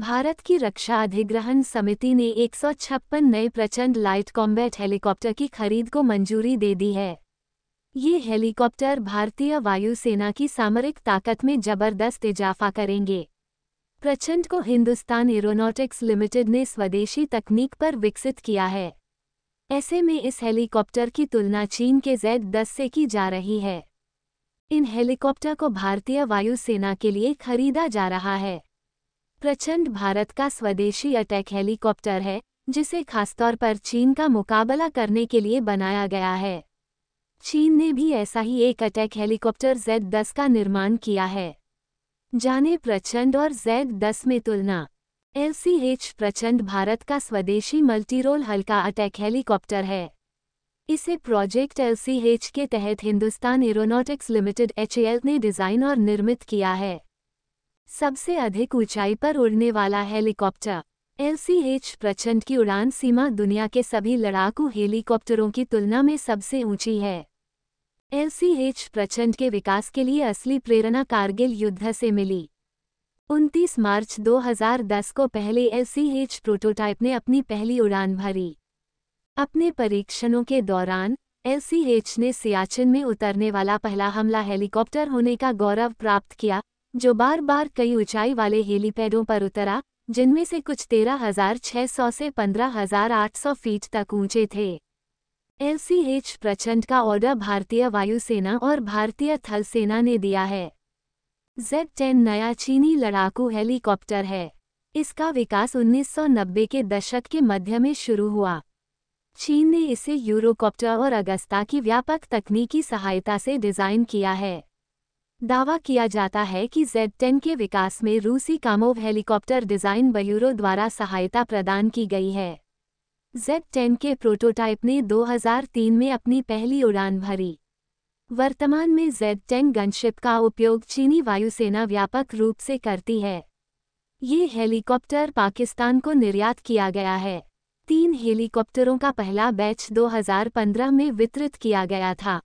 भारत की रक्षा अधिग्रहण समिति ने एक नए प्रचंड लाइट कॉम्बैट हेलीकॉप्टर की खरीद को मंजूरी दे दी है ये हेलीकॉप्टर भारतीय वायुसेना की सामरिक ताकत में जबरदस्त इजाफा करेंगे प्रचंड को हिंदुस्तान एरोनॉटिक्स लिमिटेड ने स्वदेशी तकनीक पर विकसित किया है ऐसे में इस हेलीकॉप्टर की तुलना चीन के जेड दस से की जा रही है इन हेलीकॉप्टर को भारतीय वायुसेना के लिए खरीदा जा रहा है प्रचंड भारत का स्वदेशी अटैक हेलीकॉप्टर है जिसे खासतौर पर चीन का मुकाबला करने के लिए बनाया गया है चीन ने भी ऐसा ही एक अटैक हेलीकॉप्टर जेड दस का निर्माण किया है जाने प्रचंड और जेड दस में तुलना एलसीएच प्रचंड भारत का स्वदेशी मल्टीरोल हल्का अटैक हेलीकॉप्टर है इसे प्रोजेक्ट एलसीएच के तहत हिंदुस्तान एरोनॉटिक्स लिमिटेड एच ने डिज़ाइन और निर्मित किया है सबसे अधिक ऊंचाई पर उड़ने वाला हेलीकॉप्टर एलसीएच प्रचंड की उड़ान सीमा दुनिया के सभी लड़ाकू हेलीकॉप्टरों की तुलना में सबसे ऊंची है एलसीएच प्रचंड के विकास के लिए असली प्रेरणा कारगिल युद्ध से मिली 29 मार्च 2010 को पहले एलसीएच प्रोटोटाइप ने अपनी पहली उड़ान भरी अपने परीक्षणों के दौरान एलसीएच ने सियाचिन में उतरने वाला पहला हमला हेलीकॉप्टर होने का गौरव प्राप्त किया जो बार बार कई ऊंचाई वाले हेलीपैडों पर उतरा जिनमें से कुछ तेरह हजार छह सौ से पंद्रह हजार आठ सौ फीट तक ऊंचे थे एलसीएच प्रचंड का ऑर्डर भारतीय वायुसेना और भारतीय थल सेना ने दिया है जेड टेन नया चीनी लड़ाकू हेलीकॉप्टर है इसका विकास 1990 के दशक के मध्य में शुरू हुआ चीन ने इसे यूरोकॉप्टर और अगस्ता की व्यापक तकनीकी सहायता से डिज़ाइन किया है दावा किया जाता है कि जेड टेन के विकास में रूसी कामोव हेलीकॉप्टर डिज़ाइन ब्यूरो द्वारा सहायता प्रदान की गई है जेड टेन के प्रोटोटाइप ने 2003 में अपनी पहली उड़ान भरी वर्तमान में जेड टेन गनशिप का उपयोग चीनी वायुसेना व्यापक रूप से करती है ये हेलीकॉप्टर पाकिस्तान को निर्यात किया गया है तीन हेलीकॉप्टरों का पहला बैच 2015 में वितरित किया गया था